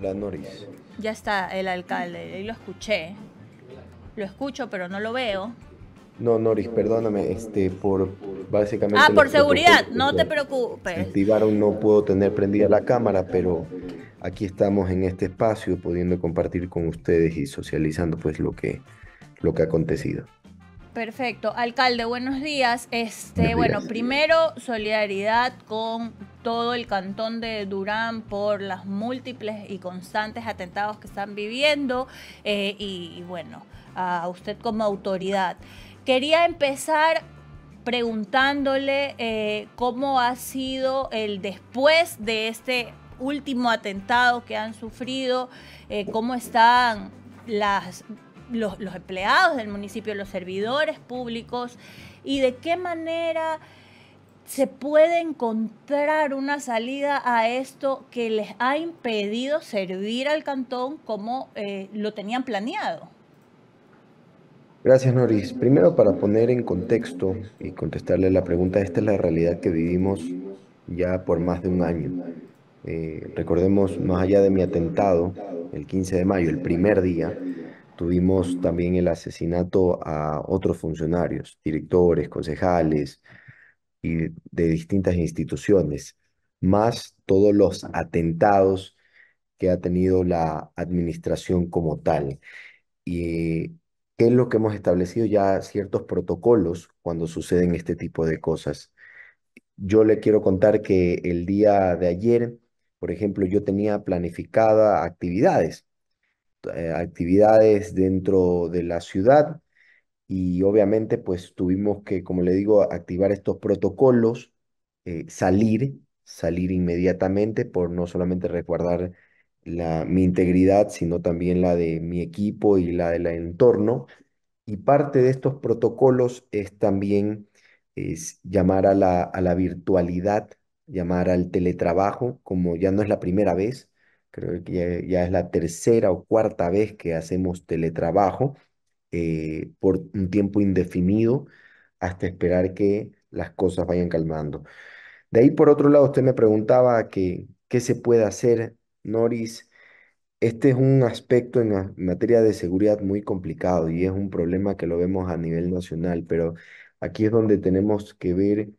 La Noris. Ya está el alcalde, ahí lo escuché. Lo escucho, pero no lo veo. No, Noris, perdóname, este, por básicamente... Ah, por seguridad, no te preocupes. Activaron, no puedo tener prendida la cámara, pero aquí estamos en este espacio pudiendo compartir con ustedes y socializando pues lo que, lo que ha acontecido. Perfecto. Alcalde, buenos días. Este, bueno, primero solidaridad con todo el cantón de Durán por las múltiples y constantes atentados que están viviendo eh, y, bueno, a usted como autoridad. Quería empezar preguntándole eh, cómo ha sido el después de este último atentado que han sufrido, eh, cómo están las, los empleados del municipio, los servidores públicos y de qué manera se puede encontrar una salida a esto que les ha impedido servir al cantón como eh, lo tenían planeado? Gracias, Noris. Primero, para poner en contexto y contestarle la pregunta, esta es la realidad que vivimos ya por más de un año. Eh, recordemos, más allá de mi atentado, el 15 de mayo, el primer día, tuvimos también el asesinato a otros funcionarios, directores, concejales, de distintas instituciones, más todos los atentados que ha tenido la administración como tal. Y qué es lo que hemos establecido ya ciertos protocolos cuando suceden este tipo de cosas. Yo le quiero contar que el día de ayer, por ejemplo, yo tenía planificada actividades, eh, actividades dentro de la ciudad y obviamente pues tuvimos que, como le digo, activar estos protocolos, eh, salir, salir inmediatamente por no solamente resguardar mi integridad, sino también la de mi equipo y la del entorno. Y parte de estos protocolos es también es llamar a la, virtualidad, llamar al teletrabajo, como ya no es la primera vez, creo que ya es la tercera o cuarta vez que hacemos teletrabajo eh, por un tiempo indefinido hasta esperar que las cosas vayan calmando. De ahí, por otro lado, usted me preguntaba que, qué se puede hacer, Noris. Este es un aspecto en materia de seguridad muy complicado y es un problema que lo vemos a nivel nacional, pero aquí es donde tenemos que ver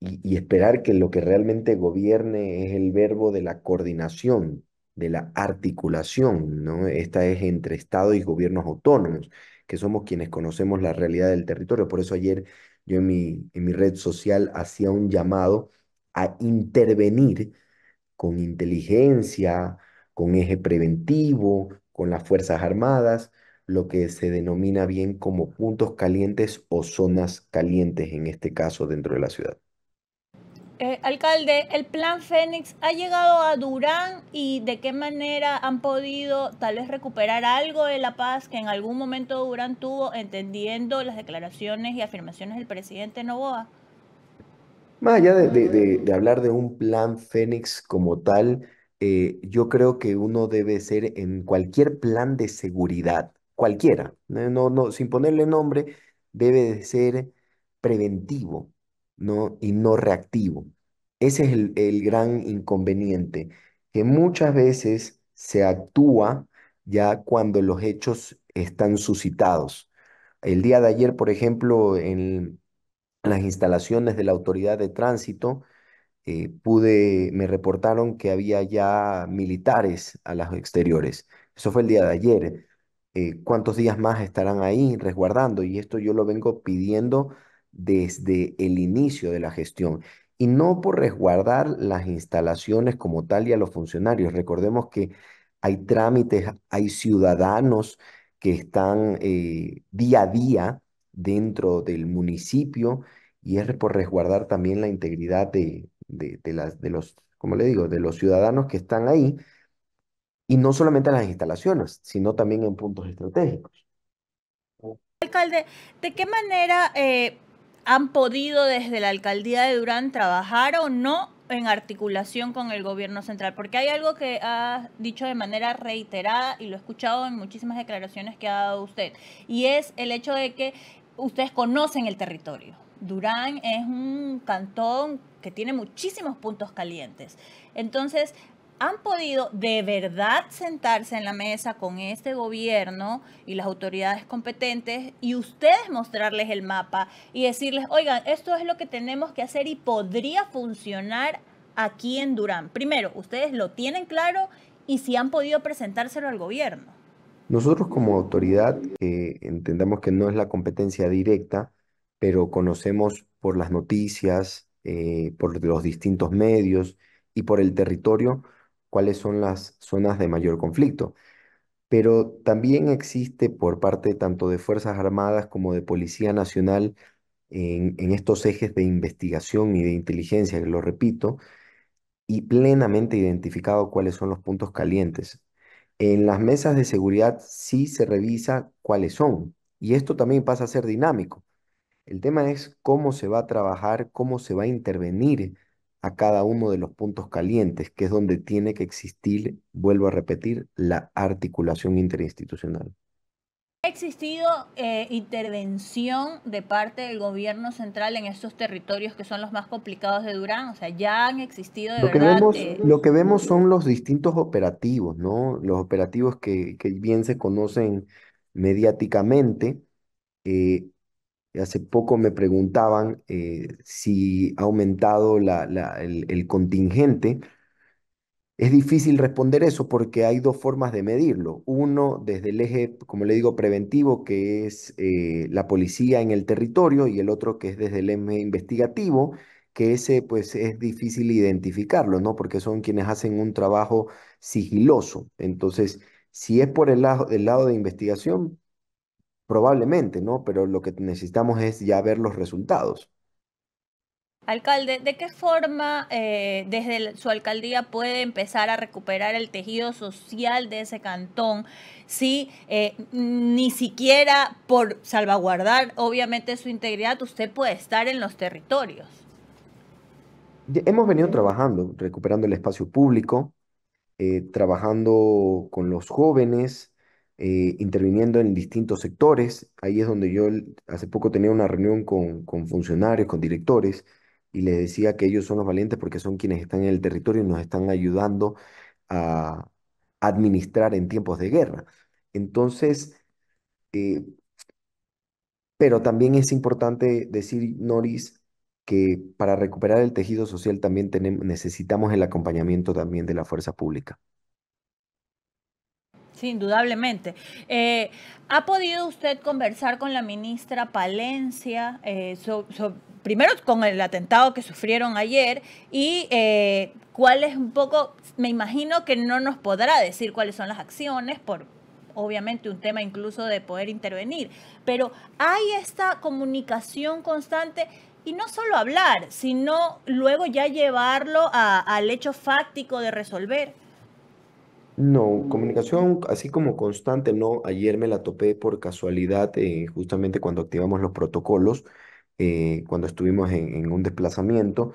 y, y esperar que lo que realmente gobierne es el verbo de la coordinación, de la articulación, ¿no? Esta es entre Estado y gobiernos autónomos, que somos quienes conocemos la realidad del territorio. Por eso ayer yo en mi, en mi red social hacía un llamado a intervenir con inteligencia, con eje preventivo, con las Fuerzas Armadas, lo que se denomina bien como puntos calientes o zonas calientes, en este caso dentro de la ciudad. Eh, alcalde, ¿el plan Fénix ha llegado a Durán y de qué manera han podido tal vez recuperar algo de la paz que en algún momento Durán tuvo, entendiendo las declaraciones y afirmaciones del presidente Novoa? Más allá de, hablar de un plan Fénix como tal, eh, yo creo que uno debe ser en cualquier plan de seguridad, cualquiera, sin ponerle nombre, debe de ser preventivo ¿no? y no reactivo. Ese es el, gran inconveniente, que muchas veces se actúa ya cuando los hechos están suscitados. El día de ayer, por ejemplo, en las instalaciones de la autoridad de tránsito, eh, pude, me reportaron que había ya militares a las exteriores. Eso fue el día de ayer. Eh, ¿Cuántos días más estarán ahí resguardando? Y esto yo lo vengo pidiendo desde el inicio de la gestión y no por resguardar las instalaciones como tal y a los funcionarios. Recordemos que hay trámites, hay ciudadanos que están eh, día a día dentro del municipio y es por resguardar también la integridad de, las, de los, como le digo, de los ciudadanos que están ahí y no solamente en las instalaciones, sino también en puntos estratégicos. Alcalde, ¿de qué manera eh, han podido desde la alcaldía de Durán trabajar o no en articulación con el gobierno central, porque hay algo que ha dicho de manera reiterada y lo he escuchado en muchísimas declaraciones que ha dado usted, y es el hecho de que ustedes conocen el territorio. Durán es un cantón que tiene muchísimos puntos calientes. Entonces, han podido de verdad sentarse en la mesa con este gobierno y las autoridades competentes y ustedes mostrarles el mapa y decirles, oigan, esto es lo que tenemos que hacer y podría funcionar aquí en Durán. Primero, ustedes lo tienen claro y si han podido presentárselo al gobierno. Nosotros como autoridad eh, entendemos que no es la competencia directa, pero conocemos por las noticias, eh, por los distintos medios y por el territorio cuáles son las zonas de mayor conflicto. Pero también existe por parte tanto de Fuerzas Armadas como de Policía Nacional en, estos ejes de investigación y de inteligencia, que lo repito, y plenamente identificado cuáles son los puntos calientes. En las mesas de seguridad sí se revisa cuáles son, y esto también pasa a ser dinámico. El tema es cómo se va a trabajar, cómo se va a intervenir a cada uno de los puntos calientes, que es donde tiene que existir, vuelvo a repetir, la articulación interinstitucional. ¿Ha existido eh, intervención de parte del gobierno central en estos territorios que son los más complicados de Durán? O sea, ya han existido de lo verdad. Que vemos, eh, Lo que vemos son los distintos operativos, ¿no? Los operativos que, bien se conocen mediáticamente. Eh, Hace poco me preguntaban eh, si ha aumentado el, contingente. Es difícil responder eso porque hay dos formas de medirlo. Uno, desde el eje, como le digo, preventivo, que es eh, la policía en el territorio, y el otro que es desde el eje investigativo, que ese pues es difícil identificarlo, ¿no? Porque son quienes hacen un trabajo sigiloso. Entonces, si es por el lado, el lado de investigación, Probablemente, ¿no? Pero lo que necesitamos es ya ver los resultados. Alcalde, ¿de qué forma eh, desde su alcaldía puede empezar a recuperar el tejido social de ese cantón si eh, ni siquiera por salvaguardar obviamente su integridad usted puede estar en los territorios? Hemos venido trabajando, recuperando el espacio público, eh, trabajando con los jóvenes, eh, interviniendo en distintos sectores. Ahí es donde yo hace poco tenía una reunión con, funcionarios, con directores, y les decía que ellos son los valientes porque son quienes están en el territorio y nos están ayudando a administrar en tiempos de guerra. Entonces, eh, pero también es importante decir, Noris, que para recuperar el tejido social también necesitamos el acompañamiento también de la fuerza pública. Sí, indudablemente. Eh, ¿Ha podido usted conversar con la ministra Palencia, eh, primero con el atentado que sufrieron ayer y eh, cuál es un poco, me imagino que no nos podrá decir cuáles son las acciones por, obviamente un tema incluso de poder intervenir, pero hay esta comunicación constante y no solo hablar, sino luego ya llevarlo al hecho fáctico de resolver. No, comunicación así como constante, no. Ayer me la topé por casualidad, eh, justamente cuando activamos los protocolos, eh, cuando estuvimos en, un desplazamiento.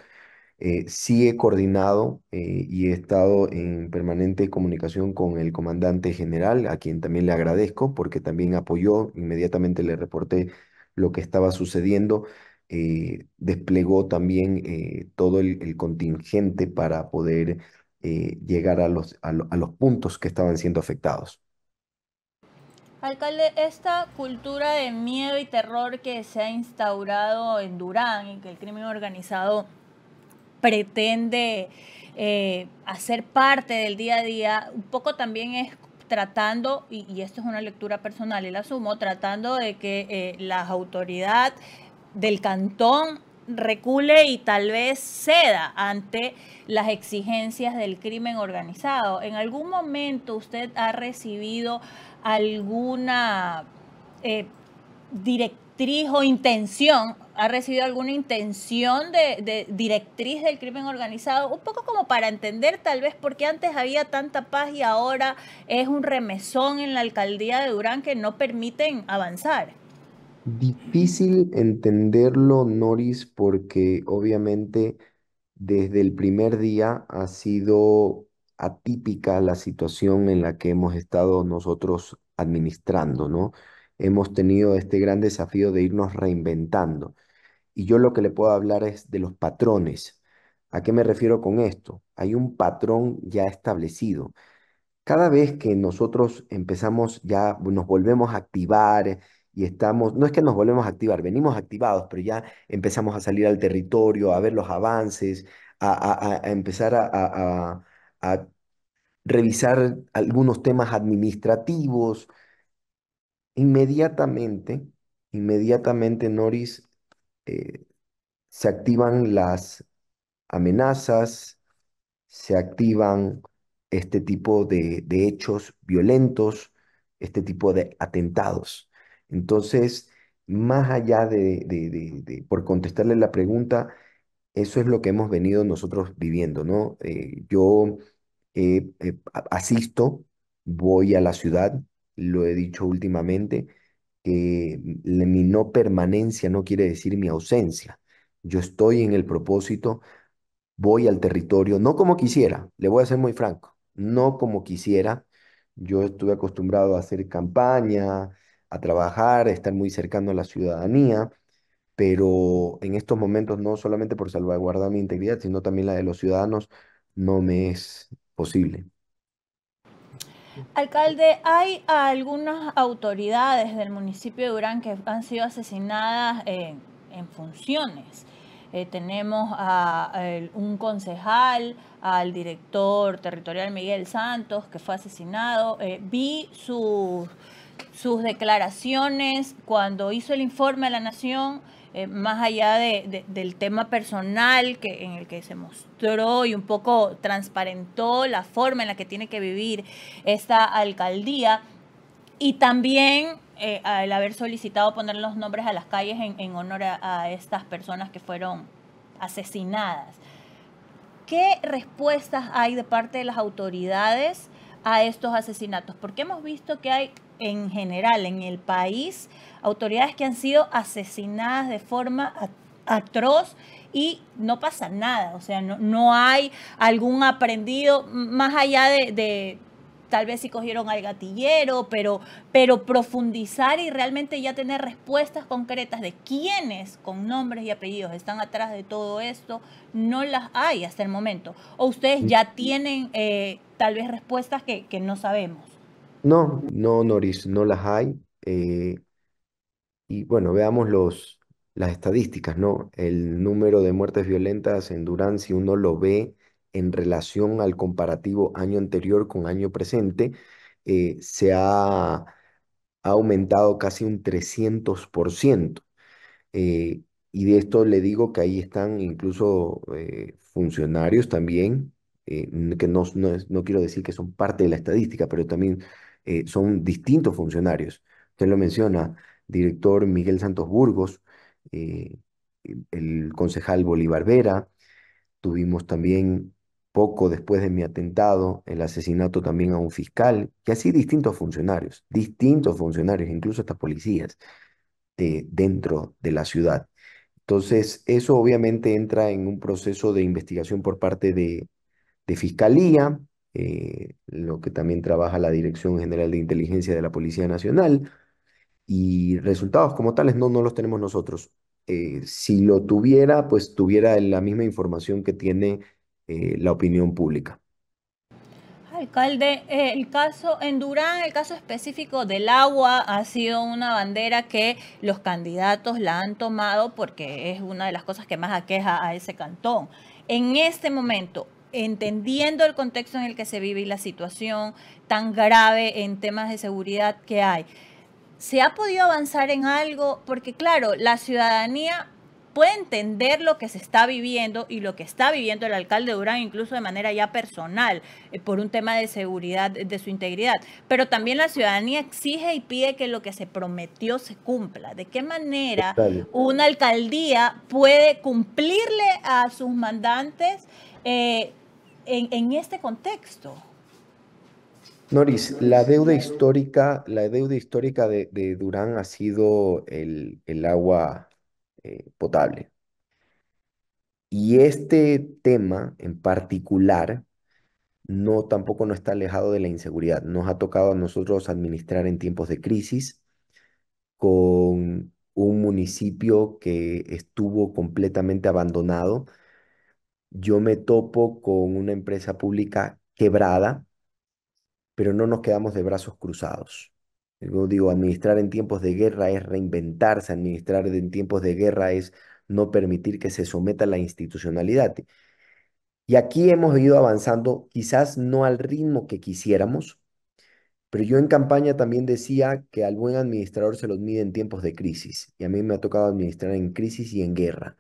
Eh, sí he coordinado y he estado en permanente comunicación con el comandante general, a quien también le agradezco porque también apoyó, inmediatamente le reporté lo que estaba sucediendo. desplegó también todo el contingente para poder eh, llegar a los, a, los puntos que estaban siendo afectados. Alcalde, esta cultura de miedo y terror que se ha instaurado en Durán y que el crimen organizado pretende eh, hacer parte del día a día, un poco también es tratando, y, esto es una lectura personal y la asumo, tratando de que eh, las autoridades del cantón recule y tal vez ceda ante las exigencias del crimen organizado. ¿En algún momento usted ha recibido alguna eh, directriz o intención? ¿Ha recibido alguna intención de, directriz del crimen organizado? Un poco como para entender tal vez por qué antes había tanta paz y ahora es un remesón en la alcaldía de Durán que no permiten avanzar. Difícil entenderlo, Noris, porque obviamente desde el primer día ha sido atípica la situación en la que hemos estado nosotros administrando, ¿no? Hemos tenido este gran desafío de irnos reinventando. Y yo lo que le puedo hablar es de los patrones. ¿A qué me refiero con esto? Hay un patrón ya establecido. Cada vez que nosotros empezamos ya, nos volvemos a activar, y estamos, no es que nos volvemos a activar, venimos activados, pero ya empezamos a salir al territorio, a ver los avances, a, empezar a, revisar algunos temas administrativos. Inmediatamente, inmediatamente, Noris, eh, se activan las amenazas, se activan este tipo de hechos violentos, este tipo de atentados. Entonces, más allá de, por contestarle la pregunta, eso es lo que hemos venido nosotros viviendo, ¿no? Eh, yo eh, eh, asisto, voy a la ciudad, lo he dicho últimamente, que mi no permanencia no quiere decir mi ausencia. Yo estoy en el propósito, voy al territorio, no como quisiera, le voy a ser muy franco, no como quisiera. Yo estuve acostumbrado a hacer campaña, a trabajar, estar muy cercano a la ciudadanía, pero en estos momentos no solamente por salvaguardar mi integridad, sino también la de los ciudadanos, no me es posible. Alcalde, hay algunas autoridades del municipio de Durán que han sido asesinadas en, en funciones. Eh, tenemos a, un concejal, al director territorial Miguel Santos, que fue asesinado. Eh, vi sus sus declaraciones cuando hizo el informe a la Nación, eh, más allá del tema personal que, en el que se mostró y un poco transparentó la forma en la que tiene que vivir esta alcaldía, y también el eh, haber solicitado poner los nombres a las calles en, honor a estas personas que fueron asesinadas. ¿Qué respuestas hay de parte de las autoridades a estos asesinatos? Porque hemos visto que hay en general en el país, autoridades que han sido asesinadas de forma atroz y no pasa nada, o sea, no, hay algún aprendido más allá de, tal vez si cogieron al gatillero, pero, pero profundizar y realmente ya tener respuestas concretas de quiénes con nombres y apellidos están atrás de todo esto, no las hay hasta el momento. O ustedes ya tienen eh, tal vez respuestas que no sabemos. No, no, Noris, no las hay. Eh, y bueno, veamos los, las estadísticas, ¿no? El número de muertes violentas en Durán, si uno lo ve en relación al comparativo año anterior con año presente, eh, se ha, aumentado casi un 300%. Eh, y de esto le digo que ahí están incluso funcionarios también, que no, no quiero decir que son parte de la estadística, pero también eh, son distintos funcionarios. Usted lo menciona, director Miguel Santos Burgos, eh, el concejal Bolívar Vera, tuvimos también poco después de mi atentado el asesinato también a un fiscal, y así distintos funcionarios, distintos funcionarios, incluso hasta policías dentro de la ciudad. Entonces, eso obviamente entra en un proceso de investigación por parte de fiscalía, eh, lo que también trabaja la Dirección General de Inteligencia de la Policía Nacional, y resultados como tales no, no los tenemos nosotros. Eh, si lo tuviera, pues tuviera la misma información que tiene eh, la opinión pública. Alcalde, el caso en Durán, el caso específico del agua ha sido una bandera que los candidatos la han tomado porque es una de las cosas que más aqueja a ese cantón. En este momento, entendiendo el contexto en el que se vive y la situación tan grave en temas de seguridad que hay. ¿Se ha podido avanzar en algo? Porque claro, la ciudadanía puede entender lo que se está viviendo y lo que está viviendo el alcalde Durán, incluso de manera ya personal, eh, por un tema de seguridad, de su integridad. Pero también la ciudadanía exige y pide que lo que se prometió se cumpla. ¿De qué manera una alcaldía puede cumplirle a sus mandantes? Eh, en, este contexto? Noris, la deuda histórica, la deuda histórica de, Durán ha sido el, agua eh, potable. Y este tema en particular no tampoco no está alejado de la inseguridad. Nos ha tocado a nosotros administrar en tiempos de crisis con un municipio que estuvo completamente abandonado yo me topo con una empresa pública quebrada, pero no nos quedamos de brazos cruzados. Yo digo, administrar en tiempos de guerra es reinventarse, administrar en tiempos de guerra es no permitir que se someta a la institucionalidad. Y aquí hemos ido avanzando, quizás no al ritmo que quisiéramos, pero yo en campaña también decía que al buen administrador se los mide en tiempos de crisis, y a mí me ha tocado administrar en crisis y en guerra.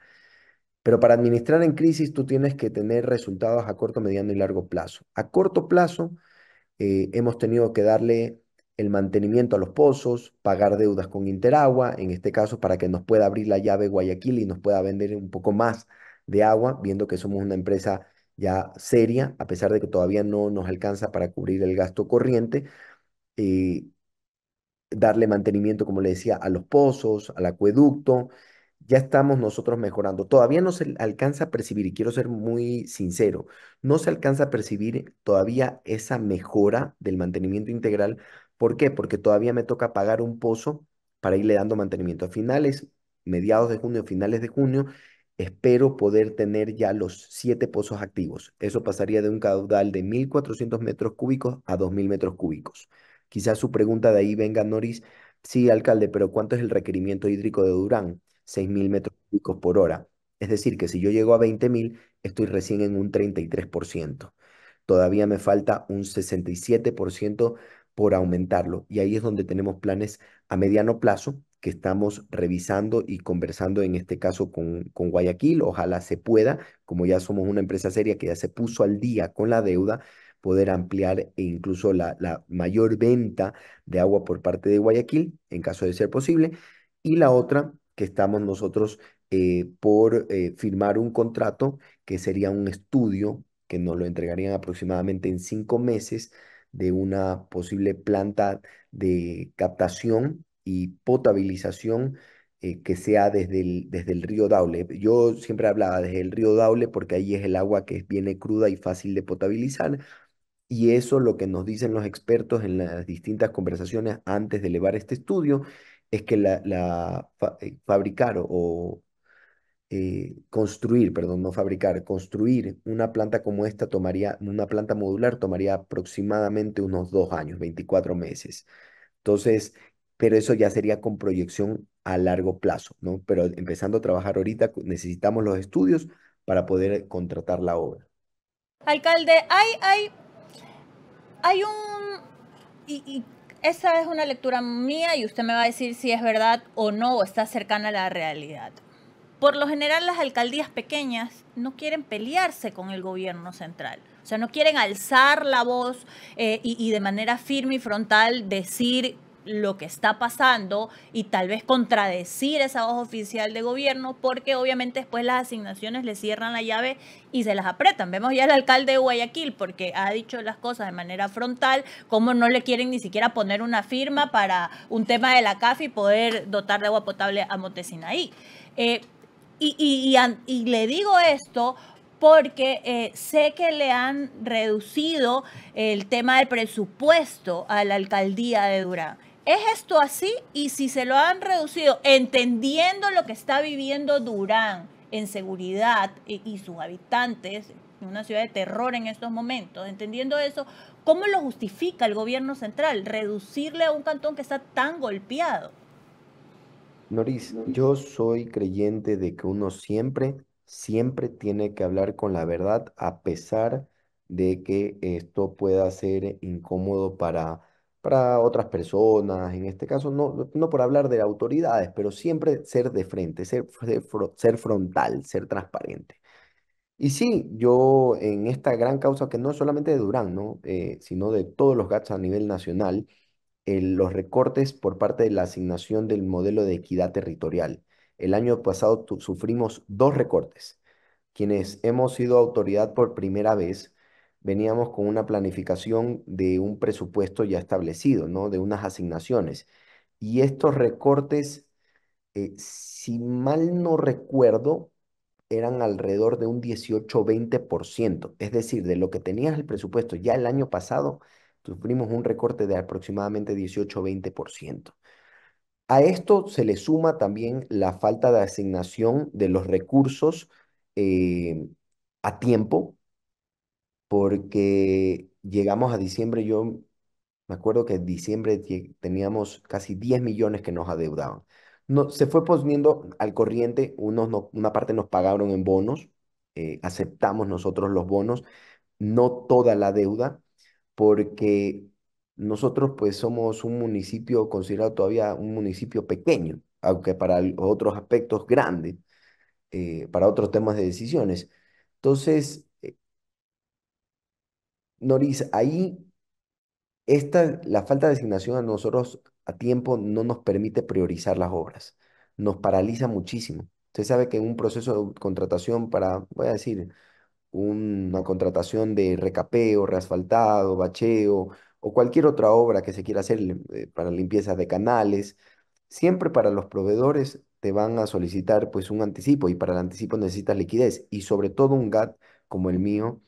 Pero para administrar en crisis tú tienes que tener resultados a corto, mediano y largo plazo. A corto plazo eh, hemos tenido que darle el mantenimiento a los pozos, pagar deudas con Interagua, en este caso para que nos pueda abrir la llave Guayaquil y nos pueda vender un poco más de agua, viendo que somos una empresa ya seria, a pesar de que todavía no nos alcanza para cubrir el gasto corriente. Eh, darle mantenimiento, como le decía, a los pozos, al acueducto, ya estamos nosotros mejorando. Todavía no se alcanza a percibir, y quiero ser muy sincero, no se alcanza a percibir todavía esa mejora del mantenimiento integral. ¿Por qué? Porque todavía me toca pagar un pozo para irle dando mantenimiento. A finales, mediados de junio, finales de junio, espero poder tener ya los siete pozos activos. Eso pasaría de un caudal de 1.400 metros cúbicos a 2.000 metros cúbicos. Quizás su pregunta de ahí venga, Noris. Sí, alcalde, pero ¿cuánto es el requerimiento hídrico de Durán? 6.000 metros cúbicos por hora. Es decir, que si yo llego a 20.000, estoy recién en un 33%. Todavía me falta un 67% por aumentarlo. Y ahí es donde tenemos planes a mediano plazo que estamos revisando y conversando en este caso con, con Guayaquil. Ojalá se pueda, como ya somos una empresa seria que ya se puso al día con la deuda, poder ampliar e incluso la, la, mayor venta de agua por parte de Guayaquil, en caso de ser posible. Y la otra que estamos nosotros eh, por eh, firmar un contrato que sería un estudio que nos lo entregarían aproximadamente en cinco meses de una posible planta de captación y potabilización eh, que sea desde el, desde el río Daule. Yo siempre hablaba desde el río Daule porque ahí es el agua que viene cruda y fácil de potabilizar. Y eso lo que nos dicen los expertos en las distintas conversaciones antes de elevar este estudio es que la, eh, fabricar o eh, construir, perdón, no fabricar, construir una planta como esta tomaría, una planta modular tomaría aproximadamente unos dos años, 24 meses. Entonces, pero eso ya sería con proyección a largo plazo, ¿no? Pero empezando a trabajar ahorita necesitamos los estudios para poder contratar la obra. Alcalde, hay, hay, hay un, esa es una lectura mía y usted me va a decir si es verdad o no, o está cercana a la realidad. Por lo general las alcaldías pequeñas no quieren pelearse con el gobierno central. O sea, no quieren alzar la voz eh, y, y de manera firme y frontal decir lo que está pasando y tal vez contradecir esa voz oficial de gobierno porque obviamente después las asignaciones le cierran la llave y se las apretan. Vemos ya al alcalde de Guayaquil porque ha dicho las cosas de manera frontal, como no le quieren ni siquiera poner una firma para un tema de la CAFI y poder dotar de agua potable a Montesinaí. Eh, y, y, le digo esto porque eh, sé que le han reducido el tema del presupuesto a la alcaldía de Durán. ¿Es esto así? Y si se lo han reducido, entendiendo lo que está viviendo Durán en seguridad y, sus habitantes, una ciudad de terror en estos momentos, entendiendo eso, ¿cómo lo justifica el gobierno central reducirle a un cantón que está tan golpeado? Noris, yo soy creyente de que uno siempre, siempre tiene que hablar con la verdad a pesar de que esto pueda ser incómodo para para otras personas, en este caso, no, no por hablar de autoridades, pero siempre ser de frente, ser, frontal, ser transparente. Y sí, yo en esta gran causa, que no es solamente de Durán, ¿no? Eh, sino de todos los GATS a nivel nacional, los recortes por parte de la asignación del modelo de equidad territorial. El año pasado sufrimos dos recortes. Quienes hemos sido autoridad por primera vez, veníamos con una planificación de un presupuesto ya establecido, ¿no? De unas asignaciones. Y estos recortes, eh, si mal no recuerdo, eran alrededor de un 18-20%. Es decir, de lo que tenías el presupuesto ya el año pasado, sufrimos un recorte de aproximadamente 18-20%. A esto se le suma también la falta de asignación de los recursos eh, a tiempo porque llegamos a diciembre, yo me acuerdo que en diciembre teníamos casi 10 millones que nos adeudaban. No, se fue poniendo al corriente, unos una parte nos pagaron en bonos, eh, aceptamos nosotros los bonos, no toda la deuda, porque nosotros pues somos un municipio considerado todavía un municipio pequeño, aunque para otros aspectos grande, eh, para otros temas de decisiones. Entonces, Noris, ahí esta, la falta de asignación a nosotros a tiempo no nos permite priorizar las obras, nos paraliza muchísimo. Usted sabe que en un proceso de contratación para, voy a decir, una contratación de recapeo, reasfaltado, bacheo o cualquier otra obra que se quiera hacer eh, para limpieza de canales, siempre para los proveedores te van a solicitar pues un anticipo y para el anticipo necesitas liquidez y sobre todo un GAT como el mío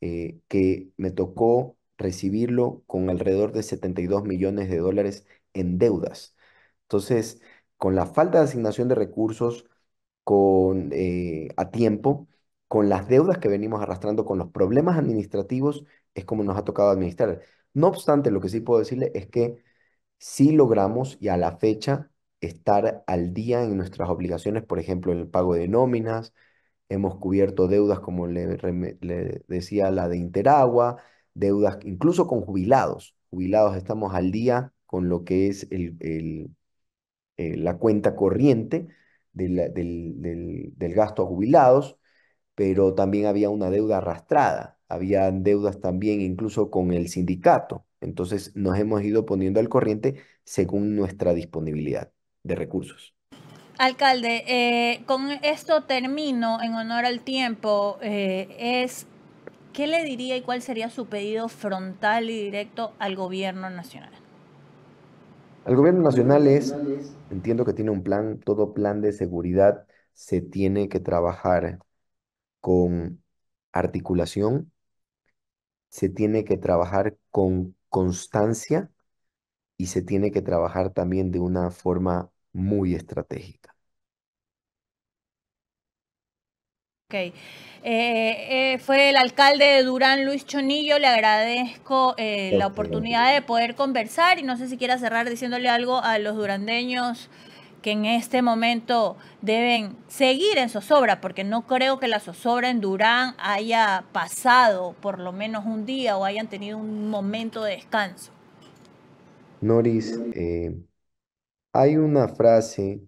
eh, que me tocó recibirlo con alrededor de 72 millones de dólares en deudas. Entonces, con la falta de asignación de recursos con, eh, a tiempo, con las deudas que venimos arrastrando, con los problemas administrativos, es como nos ha tocado administrar. No obstante, lo que sí puedo decirle es que sí logramos y a la fecha estar al día en nuestras obligaciones, por ejemplo, en el pago de nóminas, Hemos cubierto deudas, como le, decía, la de Interagua, deudas incluso con jubilados. Jubilados estamos al día con lo que es eh, la cuenta corriente del, gasto a jubilados, pero también había una deuda arrastrada, había deudas también incluso con el sindicato. Entonces nos hemos ido poniendo al corriente según nuestra disponibilidad de recursos. Alcalde, eh, con esto termino en honor al tiempo. Eh, es ¿Qué le diría y cuál sería su pedido frontal y directo al gobierno nacional? Al gobierno nacional es, entiendo que tiene un plan, todo plan de seguridad se tiene que trabajar con articulación, se tiene que trabajar con constancia y se tiene que trabajar también de una forma muy estratégica. Ok. Eh, eh, fue el alcalde de Durán, Luis Chonillo. Le agradezco eh, la oportunidad de poder conversar y no sé si quiera cerrar diciéndole algo a los durandeños que en este momento deben seguir en zozobra, porque no creo que la zozobra en Durán haya pasado por lo menos un día o hayan tenido un momento de descanso. Noris, eh, hay una frase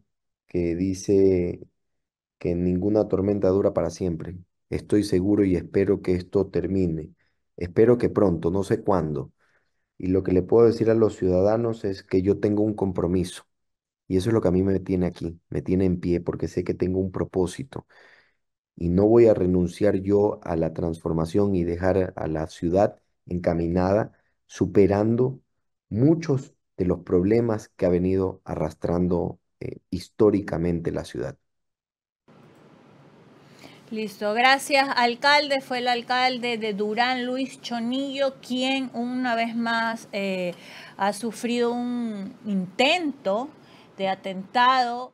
que dice que ninguna tormenta dura para siempre. Estoy seguro y espero que esto termine. Espero que pronto, no sé cuándo. Y lo que le puedo decir a los ciudadanos es que yo tengo un compromiso. Y eso es lo que a mí me tiene aquí, me tiene en pie porque sé que tengo un propósito. Y no voy a renunciar yo a la transformación y dejar a la ciudad encaminada, superando muchos de los problemas que ha venido arrastrando eh, históricamente la ciudad. Listo, gracias alcalde. Fue el alcalde de Durán, Luis Chonillo, quien una vez más eh, ha sufrido un intento de atentado.